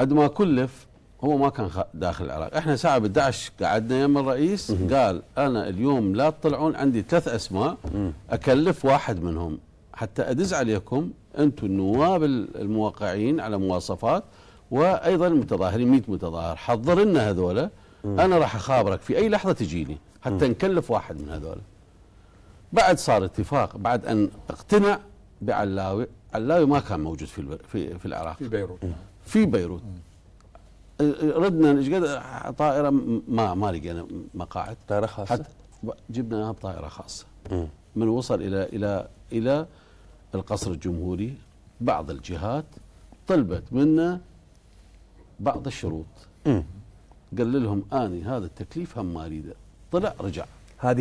قد ما كلف هو ما كان داخل العراق احنا ساعة ب 11 قعدنا يم الرئيس قال انا اليوم لا تطلعون عندي ثلاث اسماء اكلف واحد منهم حتى ادز عليكم انتم النواب الموقعين على مواصفات وايضا المتظاهرين 100 متظاهر حضر لنا هذولا انا راح اخابرك في اي لحظه تجيني حتى نكلف واحد من هذولا بعد صار اتفاق بعد ان اقتنع بعلاوي علاوي ما كان موجود في, في العراق في بيروت في بيروت ردنا ايش قد طائره ما ما لقينا مقاعد طائره خاصه جبناها بطائره خاصه من وصل الى الى الى القصر الجمهوري بعض الجهات طلبت منا بعض الشروط قال لهم اني هذا التكليف هم ما اريده طلع رجع هذه